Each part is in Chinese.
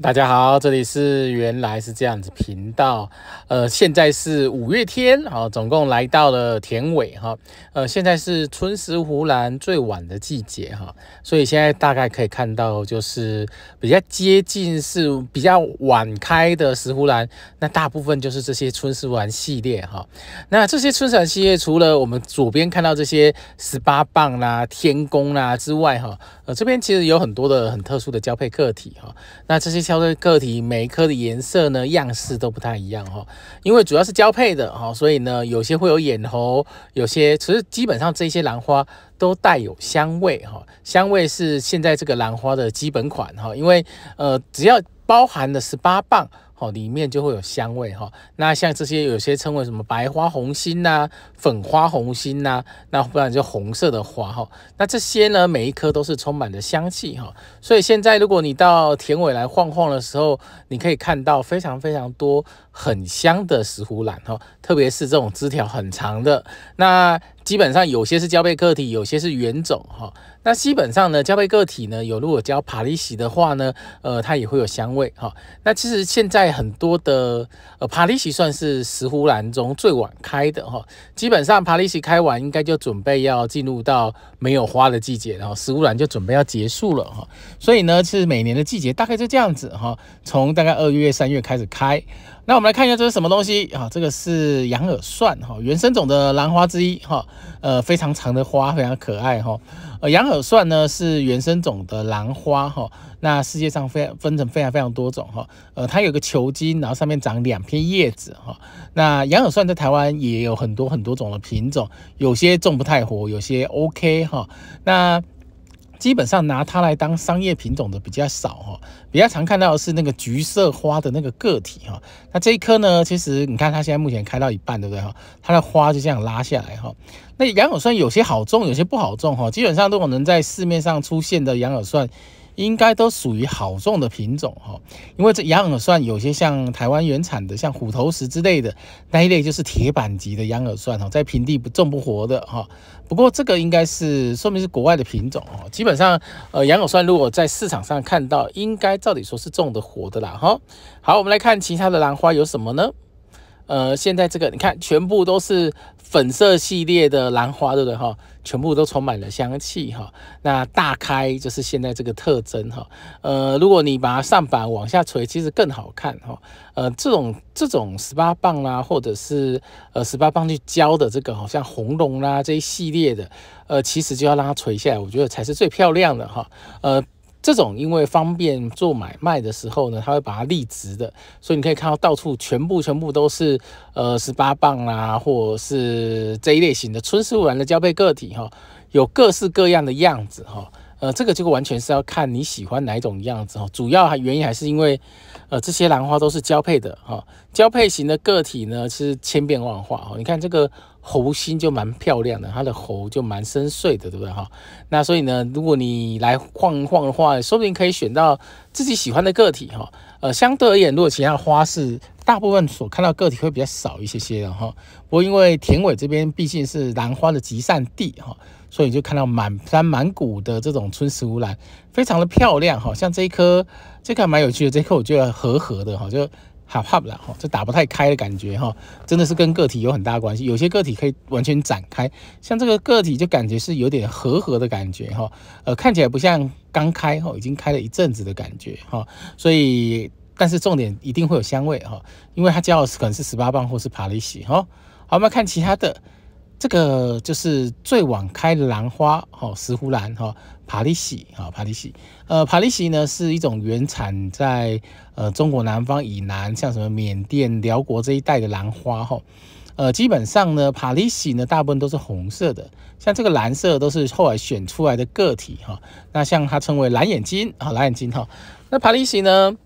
大家好，这里是原来是这样子频道，呃，现在是五月天，好，总共来到了田尾哈，呃，现在是春石斛兰最晚的季节哈，所以现在大概可以看到就是比较接近是比较晚开的石斛兰，那大部分就是这些春石斛系列哈，那这些春赏系列除了我们左边看到这些十八棒啦、天宫啦之外哈，呃，这边其实有很多的很特殊的交配个体哈，那这些。交配个体每一颗的颜色呢样式都不太一样哈，因为主要是交配的哈，所以呢有些会有眼头，有些其实基本上这些兰花都带有香味哈，香味是现在这个兰花的基本款哈，因为呃只要包含了十八磅。哦，里面就会有香味哈。那像这些有些称为什么白花红心呐，粉花红心呐，那不然就红色的花哈。那这些呢，每一颗都是充满着香气哈。所以现在如果你到田尾来晃晃的时候，你可以看到非常非常多很香的石斛兰哈，特别是这种枝条很长的，那基本上有些是交配个体，有些是原种哈。那基本上呢，交配个体呢，有如果浇帕利喜的话呢，呃，它也会有香味哈。那其实现在很多的呃帕利喜算是石斛兰中最晚开的哈。基本上帕利喜开完，应该就准备要进入到没有花的季节，然后石斛兰就准备要结束了哈。所以呢，是每年的季节大概就这样子哈，从大概二月三月开始开。那我们来看一下这是什么东西啊？这个是羊耳蒜哈，原生种的兰花之一哈，呃非常长的花，非常可爱哈。呃，羊耳蒜呢是原生种的兰花哈，那世界上非分成非常非常多种哈，呃它有个球茎，然后上面长两片叶子哈。那羊耳蒜在台湾也有很多很多种的品种，有些种不太活，有些 OK 哈。那基本上拿它来当商业品种的比较少哈，比较常看到的是那个橘色花的那个个体哈。那这一颗呢，其实你看它现在目前开到一半，对不对哈？它的花就这样拉下来哈。那羊芋蒜有些好种，有些不好种哈。基本上这种能在市面上出现的羊芋蒜。应该都属于好种的品种哈，因为这羊耳蒜有些像台湾原产的，像虎头石之类的那一类就是铁板级的羊耳蒜哈，在平地不种不活的哈。不过这个应该是说明是国外的品种哦，基本上呃羊耳蒜如果在市场上看到，应该照理说是种的活的啦哈。好，我们来看其他的兰花有什么呢？呃，现在这个你看，全部都是粉色系列的兰花，对不对哈？全部都充满了香气哈。那大开就是现在这个特征哈。呃，如果你把它上板往下垂，其实更好看哈。呃，这种这种十八磅啦，或者是呃十八磅去浇的这个，好像红龙啦这一系列的，呃，其实就要让它垂下来，我觉得才是最漂亮的哈。呃。这种因为方便做买卖的时候呢，它会把它立直的，所以你可以看到到处全部全部都是呃十八磅啦，或是这一类型的春树兰的交配个体哈，有各式各样的样子哈，呃，这个就完全是要看你喜欢哪种样子哈，主要还原因还是因为呃这些兰花都是交配的哈，交配型的个体呢是千变万化哦，你看这个。猴心就蛮漂亮的，它的喉就蛮深邃的，对不对哈？那所以呢，如果你来晃一晃的话，说不定可以选到自己喜欢的个体哈。呃，相对而言，如果其他的花是大部分所看到个体会比较少一些些的哈。不过因为田尾这边毕竟是兰花的集散地哈，所以就看到满山满谷的这种春石斛兰，非常的漂亮哈。像这一颗，这颗蛮有趣的，这颗我觉得合合的哈，就。好怕不了哈，这打不太开的感觉哈，真的是跟个体有很大关系。有些个体可以完全展开，像这个个体就感觉是有点和合的感觉哈。呃，看起来不像刚开哈，已经开了一阵子的感觉哈。所以，但是重点一定会有香味哈，因为它叫可能是十八磅或是帕里西哈。好，我们看其他的。这个就是最晚开的兰花，哈，石斛兰，哈，帕利西，哈，帕利西，呃，帕利西呢是一种原产在呃中国南方以南，像什么缅甸、辽国这一带的兰花，哈，呃，基本上呢，帕利西呢大部分都是红色的，像这个蓝色都是后来选出来的个体，哈，那像它称为蓝眼睛，哈，蓝眼睛，哈，那帕利西呢？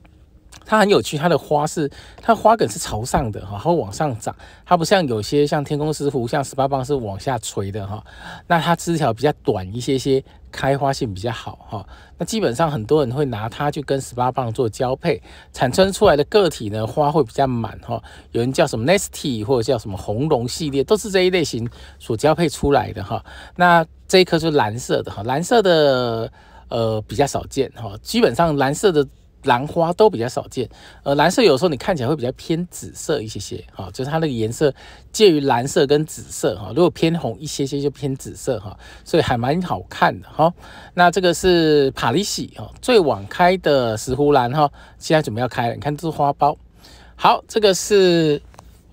它很有趣，它的花是，它花梗是朝上的哈，它会往上长，它不像有些像天空师傅，像十八磅是往下垂的哈。那它枝条比较短一些些，开花性比较好哈。那基本上很多人会拿它去跟十八磅做交配，产生出来的个体呢，花会比较满哈。有人叫什么 Nasty 或者叫什么红龙系列，都是这一类型所交配出来的哈。那这一颗是蓝色的哈，蓝色的呃比较少见哈，基本上蓝色的。兰花都比较少见，呃，蓝色有时候你看起来会比较偏紫色一些些，哈，就是它那个颜色介于蓝色跟紫色，哈，如果偏红一些些就偏紫色，哈，所以还蛮好看的，哈。那这个是帕利西，哦，最晚开的石斛兰，哈，现在准备要开了，你看这花苞。好，这个是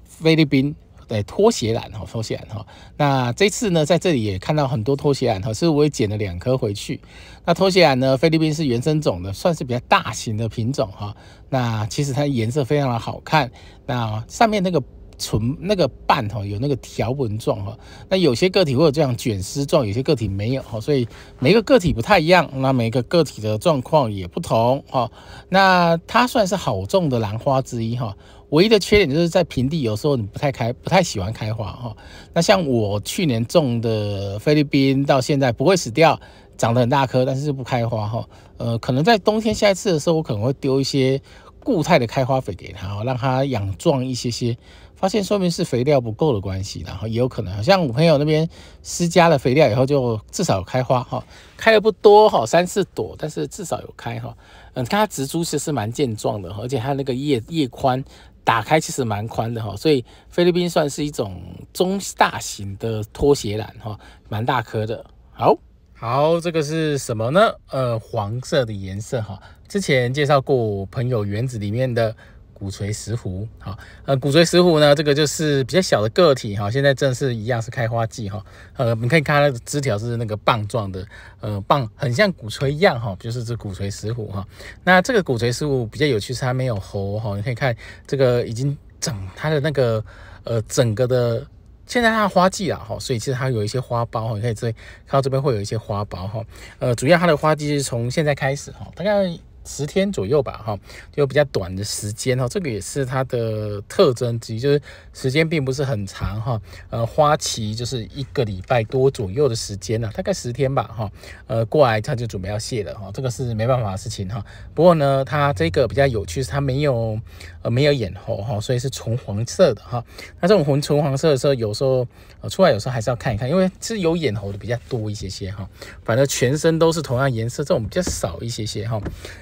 菲律宾。对，拖鞋兰哈，拖鞋兰哈。那这次呢，在这里也看到很多拖鞋兰哈，所以我也捡了两颗回去。那拖鞋兰呢，菲律宾是原生种的，算是比较大型的品种哈。那其实它颜色非常的好看，那上面那个唇那个瓣哈，有那个条纹状哈。那有些个体会有这样卷丝状，有些个体没有哈，所以每个个体不太一样，那每个个体的状况也不同哈。那它算是好种的兰花之一哈。唯一的缺点就是在平地，有时候你不太开，不太喜欢开花哈。那像我去年种的菲律宾，到现在不会死掉，长得很大颗，但是不开花哈。呃，可能在冬天下一次的时候，我可能会丢一些固态的开花肥给它，让它养壮一些些。发现说明是肥料不够的关系，然后也有可能像我朋友那边施加了肥料以后，就至少开花哈，开的不多哈，三四朵，但是至少有开哈。嗯，它植株其实是蛮健壮的，而且它那个叶叶宽。打开其实蛮宽的哈，所以菲律宾算是一种中大型的拖鞋篮哈，蛮大颗的。好，好，这个是什么呢？呃，黄色的颜色哈，之前介绍过朋友园子里面的。骨锤石斛，好，呃，骨锤石斛呢，这个就是比较小的个体，哈，现在正是一样是开花季，哈，呃，你可以看它的枝条是那个棒状的，呃，棒很像骨锤一样，哈，就是这骨锤石斛，哈，那这个骨锤石斛比较有趣是它没有喉，哈，你可以看这个已经整它的那个，呃，整个的现在它的花季啊，哈，所以其实它有一些花苞，哈，你可以这看到这边会有一些花苞，哈，呃，主要它的花季是从现在开始，哈，大概。十天左右吧，哈，就比较短的时间哈，这个也是它的特征，之一，就是时间并不是很长哈，呃，花期就是一个礼拜多左右的时间呢，大概十天吧，哈，呃，过来它就准备要谢了哈，这个是没办法的事情哈。不过呢，它这个比较有趣，它没有呃没有眼喉哈，所以是纯黄色的哈。那这种红纯黄色的时候，有时候呃出来有时候还是要看一看，因为是有眼喉的比较多一些些哈。反正全身都是同样颜色，这种比较少一些些哈。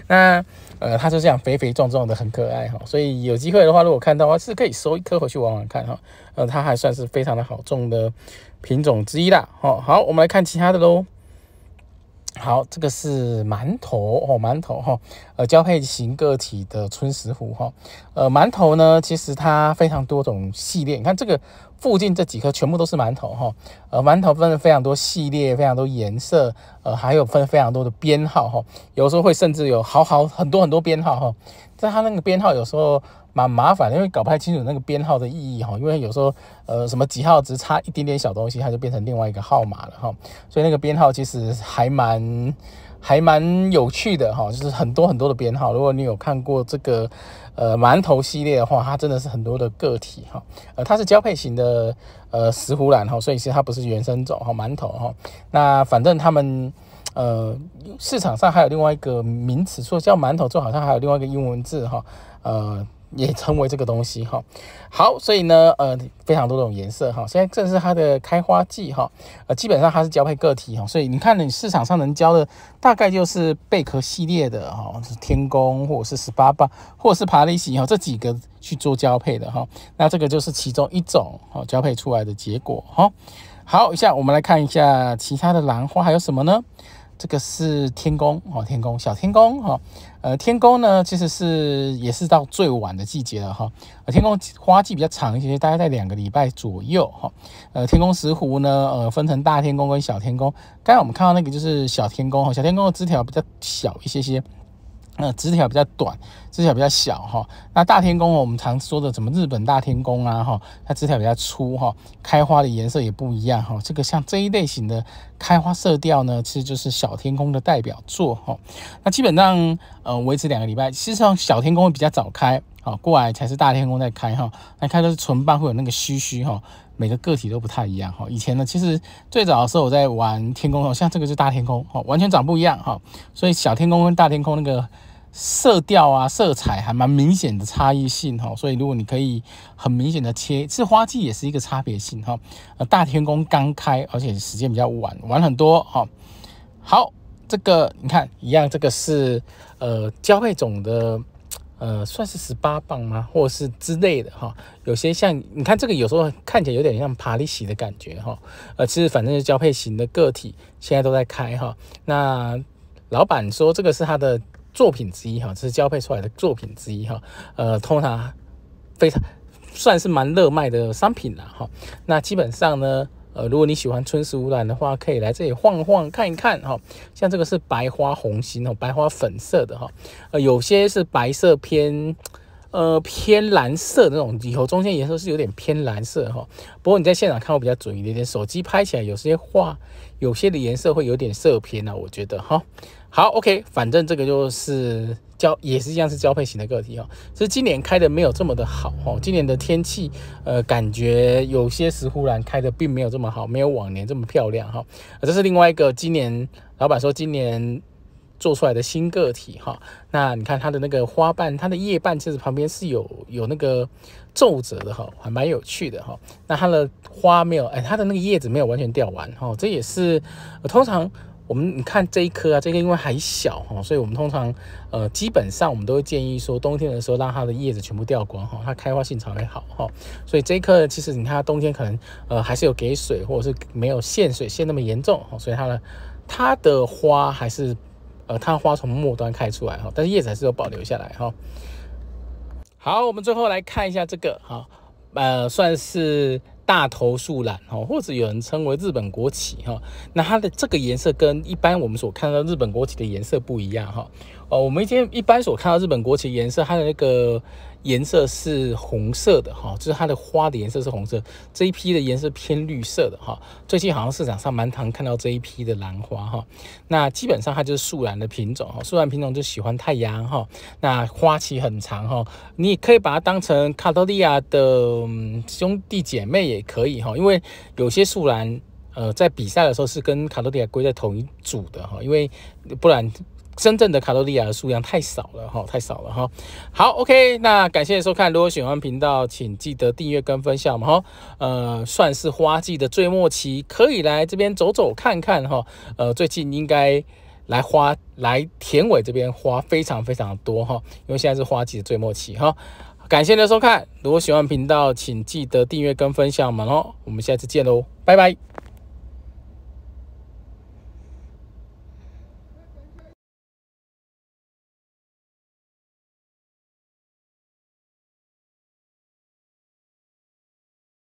那那，呃，它就这样肥肥壮壮的，很可爱哈。所以有机会的话，如果看到的话，是可以收一颗回去玩玩看哈。呃，它还算是非常的好种的品种之一啦。好，好，我们来看其他的喽。好，这个是馒头哦，馒头哈，呃，交配型个体的春石斛哈，呃，馒头呢，其实它非常多种系列，你看这个附近这几颗全部都是馒头哈，呃，馒头分了非常多系列，非常多颜色，呃，还有分非常多的编号哈，有时候会甚至有好好很多很多编号哈。在它那个编号有时候蛮麻烦，因为搞不太清楚那个编号的意义哈。因为有时候呃什么几号只差一点点小东西，它就变成另外一个号码了哈。所以那个编号其实还蛮还蛮有趣的哈，就是很多很多的编号。如果你有看过这个呃馒头系列的话，它真的是很多的个体哈。呃，它是交配型的呃石斛兰哈，所以其实它不是原生种哈馒头哈。那反正它们。呃，市场上还有另外一个名词，说叫馒头就好像还有另外一个英文字哈，呃，也成为这个东西哈。好，所以呢，呃，非常多种颜色哈。现在正是它的开花季哈，呃，基本上它是交配个体哈，所以你看你市场上能交的大概就是贝壳系列的哈，是天宫或者是十八八或者是爬立奇哈这几个去做交配的哈。那这个就是其中一种哈，交配出来的结果哈。好，一下我们来看一下其他的兰花还有什么呢？这个是天宫哦，天宫小天宫哈，呃，天宫呢其实是也是到最晚的季节了哈，天宫花季比较长一些，大概在两个礼拜左右哈，呃，天宫石斛呢，呃，分成大天宫跟小天宫，刚才我们看到那个就是小天宫哈，小天宫的枝条比较小一些些。那枝条比较短，枝条比较小哈。那大天宫我们常说的什么日本大天宫啊哈，它枝条比较粗哈，开花的颜色也不一样哈。这个像这一类型的开花色调呢，其实就是小天宫的代表作哈。那基本上呃维持两个礼拜，其实上小天宫会比较早开，好过来才是大天宫在开哈。那开的是唇瓣会有那个须须哈。每个个体都不太一样哈。以前呢，其实最早的时候我在玩天空哦，像这个就是大天空哦，完全长不一样哈。所以小天空跟大天空那个色调啊、色彩还蛮明显的差异性哈。所以如果你可以很明显的切，其实花季也是一个差别性哈。大天空刚开，而且时间比较晚，晚很多哈。好，这个你看一样，这个是呃交配种的。呃，算是十八磅吗，或者是之类的哈？有些像你看这个，有时候看起来有点像爬利西的感觉哈。呃，其实反正是交配型的个体现在都在开哈。那老板说这个是他的作品之一哈，这是交配出来的作品之一哈。呃，通常非常算是蛮热卖的商品了哈。那基本上呢？呃，如果你喜欢春石污染的话，可以来这里晃晃看一看哈。像这个是白花红心哦，白花粉色的哈。呃，有些是白色偏，呃偏蓝色那种，以后中间颜色是有点偏蓝色哈。不过你在现场看会比较准一点点，手机拍起来有些画，有些的颜色会有点色偏呢，我觉得哈。好，OK，反正这个就是。交也是一样是交配型的个体哦，所以今年开的没有这么的好哈。今年的天气，呃，感觉有些石斛兰开的并没有这么好，没有往年这么漂亮哈。这是另外一个今年老板说今年做出来的新个体哈。那你看它的那个花瓣，它的叶瓣其实旁边是有有那个皱褶的哈，还蛮有趣的哈。那它的花没有，哎，它的那个叶子没有完全掉完哦，这也是通常。我们你看这一棵啊，这个因为还小哈，所以我们通常呃基本上我们都会建议说，冬天的时候让它的叶子全部掉光哈，它开花性才会好哈。所以这一棵其实你看它冬天可能呃还是有给水，或者是没有限水限那么严重哈，所以它的它的花还是呃它花从末端开出来哈，但是叶子还是有保留下来哈。好，我们最后来看一下这个哈，呃算是。大头树懒哈，或者有人称为日本国旗哈，那它的这个颜色跟一般我们所看到日本国旗的颜色不一样哈。哦，我们今天一般所看到日本国旗颜色，它的那个颜色是红色的哈，就是它的花的颜色是红色。这一批的颜色偏绿色的哈，最近好像市场上蛮常看到这一批的兰花哈。那基本上它就是素兰的品种哈，素兰品种就喜欢太阳哈，那花期很长哈。你可以把它当成卡多利亚的兄弟姐妹也可以哈，因为有些素兰呃在比赛的时候是跟卡多利亚归在同一组的哈，因为不然。深圳的卡多利亚的数量太少了哈，太少了哈。好，OK，那感谢收看，如果喜欢频道，请记得订阅跟分享嘛哈。呃，算是花季的最末期，可以来这边走走看看哈。呃，最近应该来花来田尾这边花非常非常多哈，因为现在是花季的最末期哈。感谢您的收看，如果喜欢频道，请记得订阅跟分享嘛哦。我们下次见喽，拜拜。